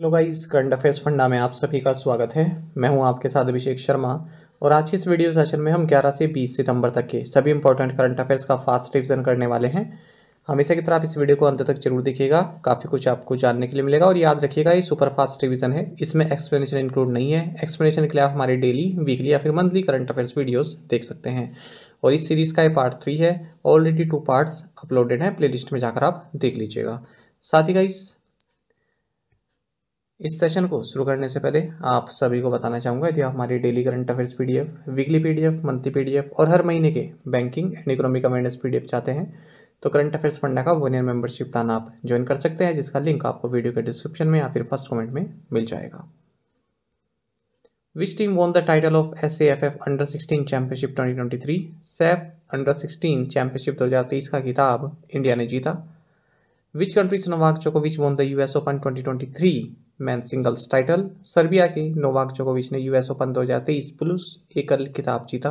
Hello guys current affairs फंडा में आप सभी का स्वागत है मैं हूं आपके साथ अभिषेक शर्मा और आज के इस वीडियो सेशन में हम 11 से 20 सितंबर तक के सभी इंपॉर्टेंट करंट अफेयर्स का फास्ट रिविजन करने वाले हैं हमेशा की तरह आप इस वीडियो को अंत तक जरूर देखिएगा काफ़ी कुछ आपको जानने के लिए मिलेगा और याद रखिएगा ये सुपर फास्ट रिविजन है इसमें एक्सप्लेनेशन इंक्लूड नहीं है एक्सप्लेनेशन के लिए आप हमारे डेली वीकली या फिर मंथली करंट अफेयर्स वीडियोज देख सकते हैं और इस सीरीज़ का ये पार्ट थ्री है ऑलरेडी टू पार्ट्स अपलोडेड हैं प्ले में जाकर आप देख लीजिएगा साथ ही गाइस इस सेशन को शुरू करने से पहले आप सभी को बताना चाहूँगा यदि आप हमारी daily current affairs PDF weekly PDF monthly PDF और हर महीने के banking and economic awareness PDF चाहते हैं तो करंट अफेयर्स फंडा का वन ईयर मेंबरशिप प्लान आप ज्वाइन कर सकते हैं जिसका लिंक आपको वीडियो के डिस्क्रिप्शन में या फिर फर्स्ट कॉमेंट में मिल जाएगा which team won the title of S A F F under sixteen championship twenty twenty three under sixteen championship दो हज़ार तेईस का खिताब इंडिया ने जीता विच कंट्रीज नोवाक चोकोविच won the US Open twenty twenty three men singles title Serbia के Novak जोकोविच ने यूएस ओपन दो हजार तेईस पुलिस एकल खिताब जीता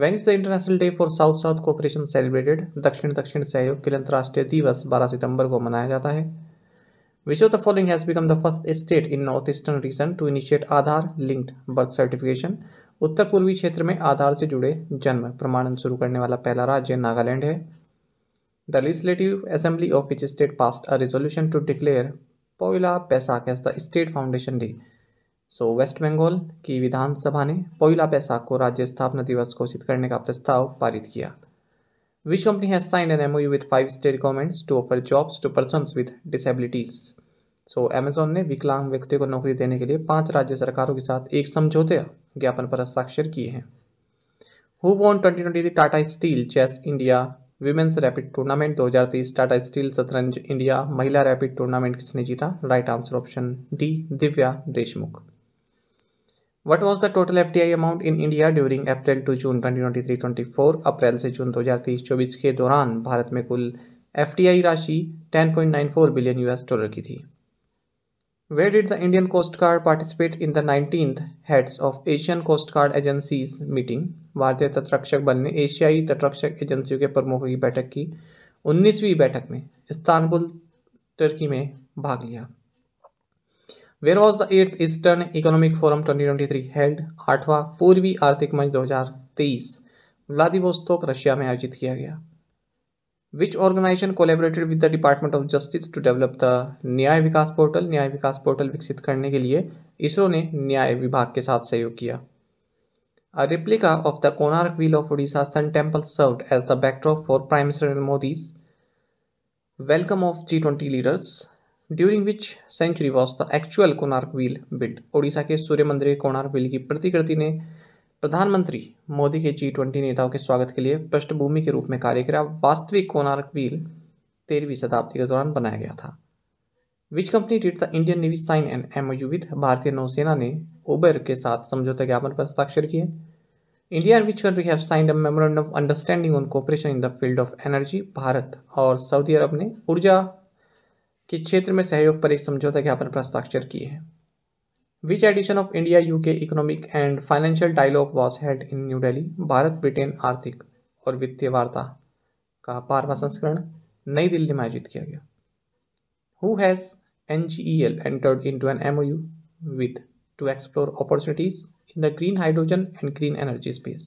when is the international day for south south cooperation celebrated दक्षिण दक्षिण सहयोग के लिए अंतर्राष्ट्रीय दिवस 12 सितंबर को मनाया जाता है which of the following has become the first state in north eastern region to initiate Aadhaar linked birth certification उत्तर पूर्वी क्षेत्र में आधार से जुड़े जन्म प्रमाणन शुरू करने वाला पहला राज्य नागालैंड है the legislative assembly of which state passed a resolution to declare Poila Baishakh as the state foundation day so West Bengal की विधानसभा ने पोइला बैसाख को राज्य स्थापना दिवस घोषित करने का प्रस्ताव पारित किया which company has sign an M U with five state governments to offer jobs to person with disabilities so Amazon ने विकलांग व्यक्ति को नौकरी देने के लिए पांच राज्य सरकारों के साथ एक समझौते ज्ञापन पर हस्ताक्षर किए हैं who won twenty twenty Tata steel chess India women's rapid tournament 2023 Tata steel शतरंज इंडिया महिला रैपिड टूर्नामेंट किसने जीता right answer option D Divya Deshmukh what was the total F amount in India during April to June twenty four अप्रैल से जून 2023 चौबीस के दौरान भारत में कुल एफ आई राशि फोर बिलियन यूएस डॉलर की थी where did the Indian coast guard participate in the nineteen heads of Asian coast guard agencies meeting भारतीय तटरक्षक बल ने एशियाई तटरक्षक एजेंसियों के प्रमुखों की बैठक की उन्नीसवीं बैठक में इस्तानबुल तुर्की में भाग लिया where was the eighth eastern economic forum 2023 held आठवां पूर्वी आर्थिक मंच 2023 व्लादिवोस्तोक रशिया में आयोजित किया गया which organization collaborated with the department of justice to develop the न्याय विकास पोर्टल न्याय विकास पोर्टल विकसित करने के लिए इसरो ने न्याय विभाग के साथ सहयोग किया A replica of the Konark Wheel of Odisha Sun Temple served as the backdrop for Prime Minister Narendra Modi's welcome of G20 leaders, during which century was the actual Konark Wheel built. Odisha के सूर्य मंदिर Konark Wheel की प्रतिकृति ने प्रधानमंत्री मोदी के G twenty नेताओं के स्वागत के लिए पृष्ठभूमि के रूप में कार्य किया वास्तविक कोणार्क व्हील तेरहवीं शताब्दी के दौरान बनाया गया था which company did the Indian navy sign an MoU with भारतीय नौसेना ने उबेर के साथ समझौता ज्ञापन पर हस्ताक्षर किए India and which country have signed a memorandum understanding on cooperation in the field of energy भारत और सऊदी अरब ने ऊर्जा के क्षेत्र में सहयोग पर एक समझौता ज्ञापन पर हस्ताक्षर किए हैं which edition of India UK economic and financial dialogue was held in new Delhi भारत ब्रिटेन आर्थिक और वित्तीय वार्ता का बारवा संस्करण नई दिल्ली में आयोजित किया गया who has NGEL entered into an MOU with to explore opportunities in the green hydrogen and green energy space.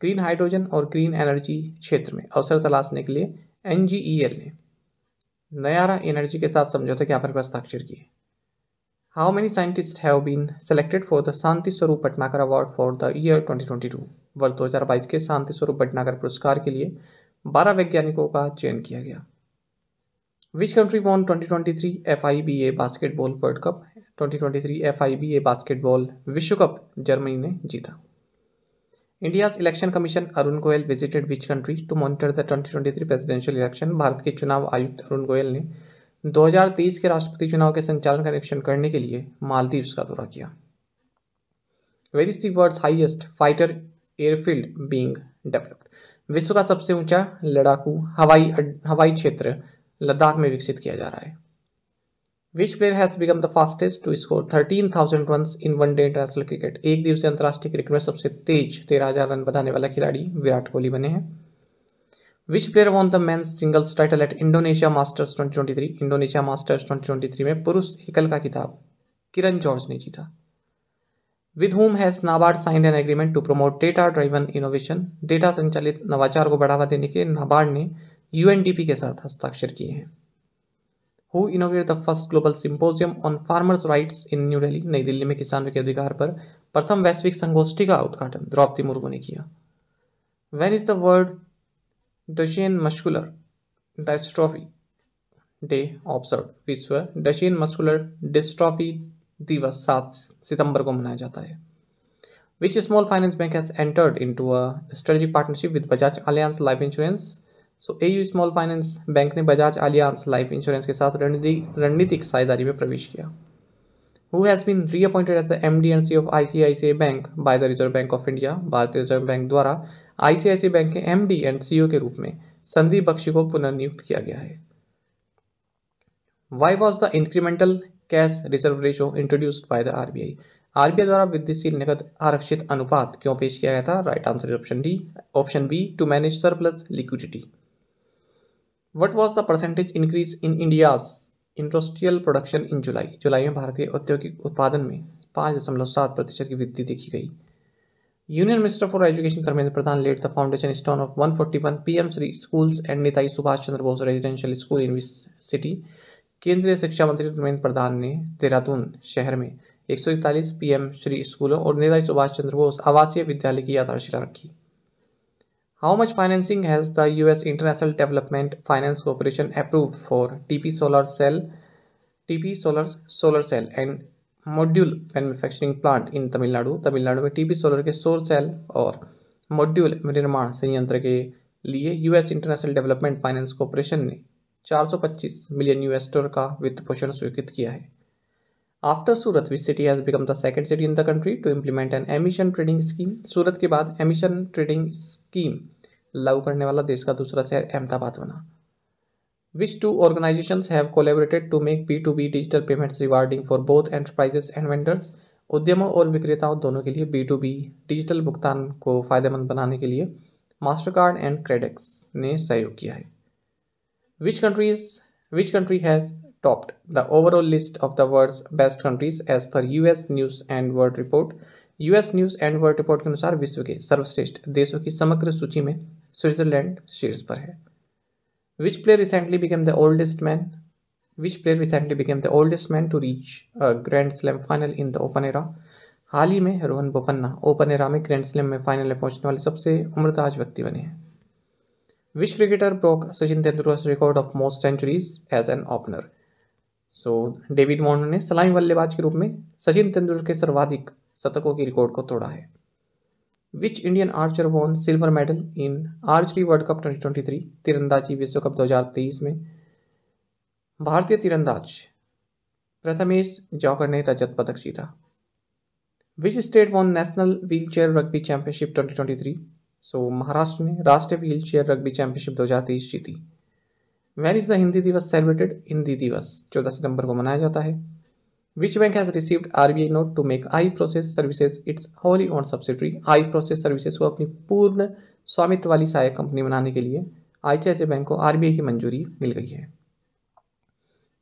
Green hydrogen और ग्रीन एनर्जी क्षेत्र में अवसर तलाशने के लिए एन e ने नयारा एनर्जी के साथ समझौते के पर हस्ताक्षर किए how many scientist have been selected for the Shanti Swarup Bhatnagar award for the year 2022 वर्ष 2022 के शांति स्वरूप पटनाकर पुरस्कार के लिए 12 वैज्ञानिकों का चयन किया गया which country won 2023 FIBA basketball world cup 2023 FIBA basketball विश्व कप जर्मनी ने जीता India's election commission Arun Goyal visited which country to monitor the 2023 presidential election भारत के चुनाव आयुक्त अरुण गोयल ने 2023 के राष्ट्रपति चुनाव के संचालन का निरीक्षण करने के लिए मालदीव्स का दौरा किया वेर इज दर्ल्ड highest fighter airfield being developed विश्व का सबसे ऊंचा लड़ाकू हवाई हवाई क्षेत्र लद्दाख में विकसित किया जा रहा है which player has become the fastest to score thirteen thousand run in one day international cricket एक दिवसीय अंतर्राष्ट्रीय क्रिकेट में सबसे तेज तेरह हज़ार रन बनाने वाला खिलाड़ी विराट कोहली बने हैं which player won the man singles title at Indonesia masters twenty twenty three Indonesia masters twenty twenty three में पुरुष एकल का किताब किरण जॉर्ज ने जीता with whom has NABARD signed an agreement to promote data driven innovation data संचालित नवाचार को बढ़ावा देने के नाबार्ड ने यूएनडीपी के साथ हस्ताक्षर किए हैं who inaugurate the first global symposium on farmers rights in new Delhi नई दिल्ली में किसानों के अधिकार पर प्रथम वैश्विक संगोष्ठी का उद्घाटन द्रौपदी मुर्मू ने किया when is the world Duchenne muscular dystrophy day observe विश्व डशियन मस्कुलर डिस्ट्रॉफी दिवस सात सितंबर को मनाया जाता है which small finance bank has entered into a strategic partnership with Bajaj Allianz life insurance so A U small finance bank ने Bajaj alliance life insurance के साथ रणनीतिक साझेदारी में प्रवेश किया who has been reappointed as the M D and C of I C I C I bank by the reserve bank of India भारतीय reserve bank द्वारा I I C C bank के M D and C O के रूप में संदीप बख्शी को पुनर्नियुक्त किया गया है why was the incremental cash reserve ratio introduced by the R R B I B I द्वारा वृद्धिशील नकद आरक्षित अनुपात क्यों पेश किया गया था right answer option D option B to manage surplus liquidity what was the percentage increase in India's industrial production in July जुलाई में भारतीय औद्योगिक उत्पादन में पाँच दशमलव सात प्रतिशत की वृद्धि देखी गई union minister for education Dharmendra Pradhan laid the foundation stone of one one forty P M Shri schools and Netaji Subhash Chandra Bose residential school in city केंद्रीय शिक्षा मंत्री धर्मेंद्र प्रधान ने देहरादून शहर में एक सौ इकतालीस पी एम श्री स्कूलों और नेताजी सुभाष चंद्र बोस आवासीय विद्यालय की आधारशिला रखी How much financing has the US International Development Finance Corporation approved for TP Solar Cell, TP Solar's Solar Cell and module manufacturing plant in Tamil Nadu Tamil Nadu में टीपी सोलर के सोर सेल और मॉड्यूल निर्माण संयंत्र के लिए US international development finance corporation ने 425 million US dollar का वित्त पोषण स्वीकृत किया है after Surat which city has become the second city in the country to implement an emission trading scheme Surat के बाद एमिशन ट्रेडिंग स्कीम लागू करने वाला देश का दूसरा शहर अहमदाबाद बना which two organization have collaborated to make B to B digital payments regarding for both enterprises and vendors उद्यमों और विक्रेताओं दोनों के लिए बी टू बी डिजिटल भुगतान को फायदेमंद बनाने के लिए मास्टर कार्ड एंड क्रेडिक्स ने सहयोग किया है which countries which country has topped the overall list of the world's best countries as per US News and World Report. US News and World Report के अनुसार विश्व के सर्वश्रेष्ठ देशों की समग्र सूची में स्विट्जरलैंड शीर्ष पर है Which player recently became the oldest man? Which player recently became the oldest man to reach a Grand Slam final in the Open era? हाल ही में रोहन बोपन्ना ओपन एरा में ग्रैंड स्लैम में फाइनल में पहुंचने वाले सबसे उम्रताज व्यक्ति बने हैं विश्व cricketer broke Sachin Tendulkar record of most centuries as an opener so David Warner ने सलामी बल्लेबाज के रूप में सचिन तेंदुलकर के सर्वाधिक शतकों की रिकॉर्ड को तोड़ा है which Indian archer won silver medal in archery world cup 2023 तीरंदाजी विश्व कप 2023 में भारतीय तीरंदाज प्रथमेश जौकर ने रजत पदक जीता which state won national wheelchair rugby championship three so Maharashtra ने राष्ट्रीय व्हील चेयर रग्बी चैंपियनशिप तेईस जीती वैन इज़ द हिंदी दिवस सेलिब्रेटेड हिंदी दिवस चौदह सितंबर को मनाया जाता है which bank has received R B I note to make I process services its wholly owned subsidiary I process services को अपनी पूर्ण स्वामित्व वाली सहायक कंपनी बनाने के लिए I C C I bank को आर बी आई की मंजूरी मिल गई है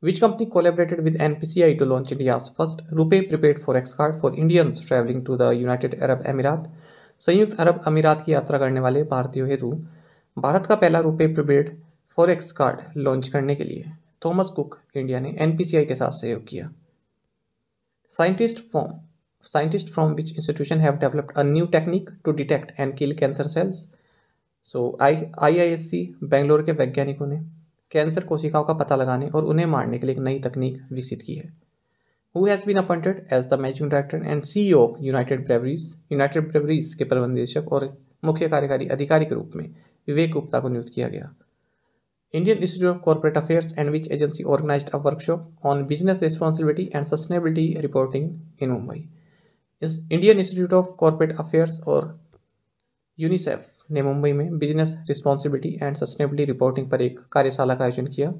which company collaborated with N P C I to launch India first RuPay prepaid forex card for Indians travelling to the United Arab Emirates संयुक्त अरब अमीरात की यात्रा करने वाले भारतीयों हेतु भारत का पहला RuPay prepaid forex card launch करने के लिए थॉमस कुक इंडिया ने एन के साथ सहयोग किया scientist from scientist institution have developed a new technique to detect and kill cancer cells so I I S C Bangalore के वैज्ञानिकों ने कैंसर कोशिकाओं का पता लगाने और उन्हें मारने के लिए एक नई तकनीक विकसित की है who has been appointed as the managing director and C of united breweries united breweries के प्रबंध निदेशक और मुख्य कार्यकारी अधिकारी के रूप में विवेक गुप्ता को नियुक्त किया गया Indian Institute of Corporate Affairs and which agency organized a workshop on business responsibility and sustainability reporting in Mumbai. Indian Institute of Corporate Affairs और यूनिसेफ ने मुंबई में business responsibility and sustainability reporting पर एक कार्यशाला का आयोजन किया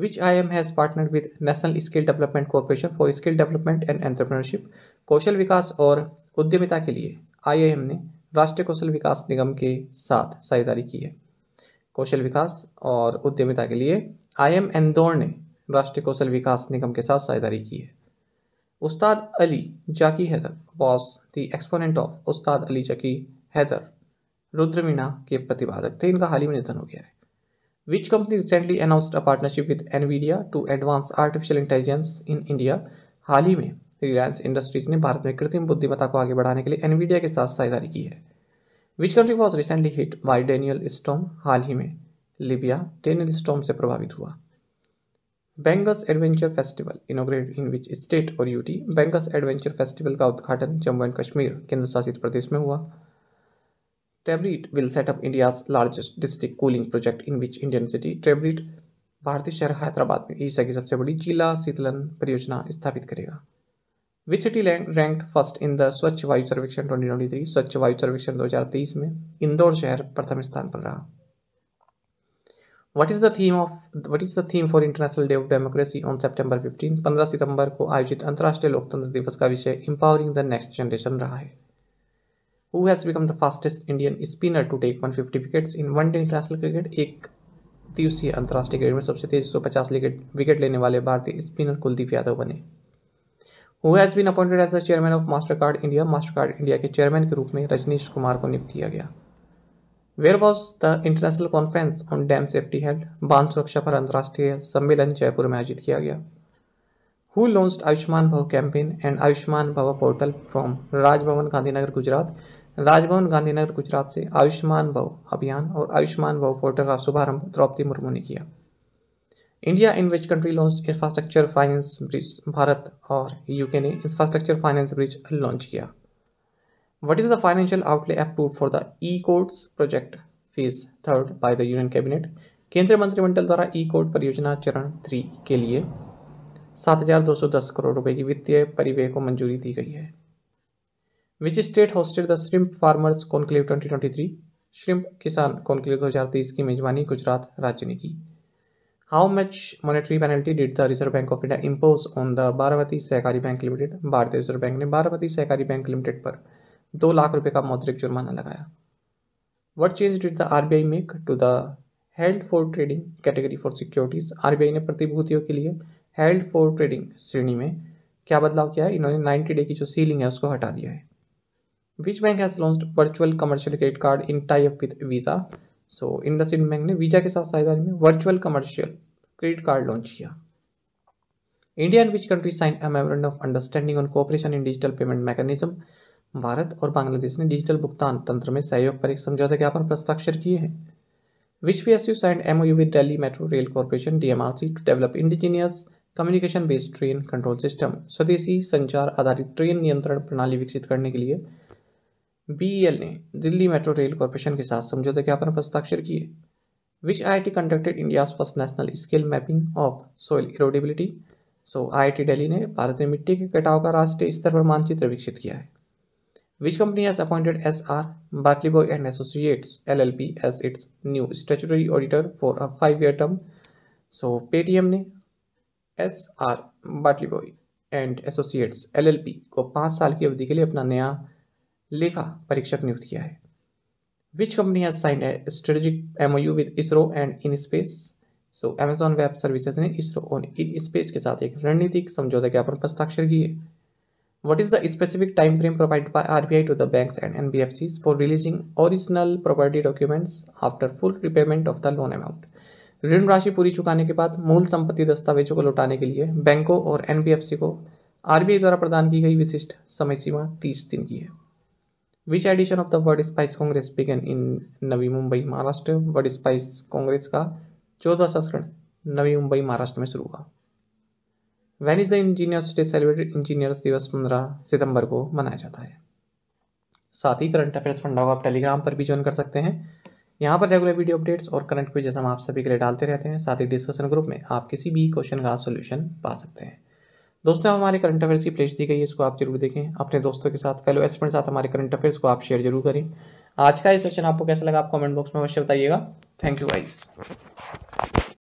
which I M has partner with national skill development corporation for skill development and entrepreneurship कौशल विकास और उद्यमिता के लिए आई ने राष्ट्रीय कौशल विकास निगम के साथ साझेदारी की है कौशल विकास और उद्यमिता के लिए आई एम एंदौर ने राष्ट्रीय कौशल विकास निगम के साथ साझेदारी की है Ustad Ali Zaki Haider was the exponent of Ustad Ali Zaki Haider Rudra Meena के प्रतिपादक थे इनका हाल ही में निधन हो गया है which company recently announced a partnership with Nvidia to advance artificial intelligence in India हाल ही में रिलायंस इंडस्ट्रीज ने भारत में कृत्रिम बुद्धिमत्ता को आगे बढ़ाने के लिए एनवीडिया के साथ साझेदारी की है which country was recently hit by Daniel storm हाल ही में लिबिया डेनियल स्टोम से प्रभावित हुआ Bangus adventure festival inaugurate in which state और यूटी बैंगस एडवेंचर फेस्टिवल का उद्घाटन जम्मू एंड कश्मीर केंद्र शासित प्रदेश में हुआ Tabreed will set up India's largest district cooling project in which Indian city Tabreed भारतीय शहर हैदराबाद में ईसा की सबसे बड़ी जिला शीतलन परियोजना स्थापित करेगा which city ranked first in the Swachh Vayu सर्वेक्षण 2023 स्वच्छ वायु सर्वेक्षण 2023 में इंदौर शहर प्रथम स्थान पर रहा what is the theme of what is the theme for international day of democracy on September fifteen पंद्रह सितंबर को आयोजित अंतर्राष्ट्रीय लोकतंत्र दिवस का विषय एम्पावरिंग द नेक्स्ट जनरेशन रहा है who has become the fastest Indian spinner to take one fifty wickets in one day international cricket एक दिवसीय अंतर्राष्ट्रीय क्रिकेट में सबसे तेज सौ पचास विकेट लेने वाले भारतीय स्पिनर कुलदीप यादव बने who has been appointed as a chairman of Mastercard India Mastercard India के चेयरमैन के रूप में रजनीश कुमार को नियुक्त किया गया where was the international conference on dam safety held बांध सुरक्षा पर अंतर्राष्ट्रीय सम्मेलन जयपुर में आयोजित किया गया हु लॉन्च आयुष्मान भव campaign and Ayushman Bhav portal from Raj Bhavan Gandhinagar Gujarat Raj Bhavan Gandhinagar Gujarat से आयुष्मान भव अभियान और आयुष्मान भव पोर्टल का शुभारंभ द्रौपदी मुर्मू ने किया India in which country launch infrastructure finance bridge Bharat और यूके ने इंफ्रास्ट्रक्चर फाइनेंस ब्रिज लॉन्च किया what is the financial outlay approve for the e courts project phase third by the union cabinet केंद्रीय मंत्रिमंडल द्वारा ई कोर्ट परियोजना चरण three के लिए सात हज़ार दो सौ दस करोड़ रुपए की वित्तीय परिव्यय को मंजूरी दी गई है which state hosted the shrimp farmers conclave twenty three shrimp किसान कॉन्क्लेव दो हजार तेईस की मेजबानी गुजरात राज्य ने की how much monetary penalty did the reserve bank of India impose on the Baravati Sahakari bank limited भारतीय रिजर्व बैंक ने बारावती सहकारी बैंक लिमिटेड पर दो लाख रुपये का मौद्रिक जुर्माना लगाया what change did the R B I make to the held for trading category for securities R B I ने प्रतिभूतियों के लिए हेल्ड फॉर ट्रेडिंग श्रेणी में क्या बदलाव किया है इन्होंने नाइन्टी डे की जो सीलिंग है उसको हटा दिया है which bank has launch virtual commercial credit card in tie up with Visa so IndusInd bank ने वीजा के साथ साझेदारी में virtual commercial credit card launch किया India and which country sign a memorandum of understanding on cooperation in digital payment mechanism Bharat और बांग्लादेश ने digital भुगतान तंत्र में सहयोग पर एक समझौता ज्ञापन पर हस्ताक्षर किए हैं which P S U sign M O U with Delhi metro rail corporation D M R C to develop indigenous communication based train control system स्वदेशी संचार आधारित ट्रेन नियंत्रण प्रणाली विकसित करने के लिए एल ने दिल्ली मेट्रो रेल कॉरपोरेशन के साथ समझौते के अपने हस्ताक्षर किए which I I conducted India first national scale mapping of soil erodibility so I I Delhi ने भारत में मिट्टी के कटाव का राष्ट्रीय स्तर पर मानचित्र विकसित किया है which company has appointed S R Batliboi and associates L L P as its new statutory auditor for a five year term so Paytm ने S R Batliboi and associates L L P को पाँच साल की अवधि के लिए अपना नया लेखा परीक्षक नियुक्त किया है which company has sign strategic M O with ISRO and in space so Amazon web services ने इसरो और इन स्पेस के साथ एक रणनीतिक समझौता ज्ञापन हस्ताक्षर किए frame provide by R B I to the bank and N B F Cs for releasing original property documents after full repayment of the loan amount ऋण राशि पूरी चुकाने के बाद मूल संपत्ति दस्तावेजों को लौटाने के लिए बैंकों और एन बी एफ सी को आर बी आई द्वारा प्रदान की गई विशिष्ट समय सीमा तीस दिन की है which edition of the world spice congress began in Navi Mumbai Maharashtra world spice congress का चौदह संस्करण नवी मुंबई महाराष्ट्र में शुरू हुआ when is the engineers day celebrated engineers दिवस पंद्रह सितंबर को मनाया जाता है साथ ही करंट अफेयर्स फंडा को आप टेलीग्राम पर भी ज्वाइन कर सकते हैं यहाँ पर रेगुलर वीडियो अपडेट्स और करंट क्विजेस हम आप सभी के लिए डालते रहते हैं साथ ही डिस्कशन ग्रुप में आप किसी भी क्वेश्चन का सोल्यूशन पा सकते हैं दोस्तों हमारे करंट अफेयर्स की प्लेस दी गई है इसको आप जरूर देखें अपने दोस्तों के साथ फेलो एस्टमेंट साथ हमारे करंट अफेयर्स को आप शेयर जरूर करें आज का ये सेशन आपको कैसा लगा आप कमेंट बॉक्स में अवश्य बताइएगा थैंक यू वाइस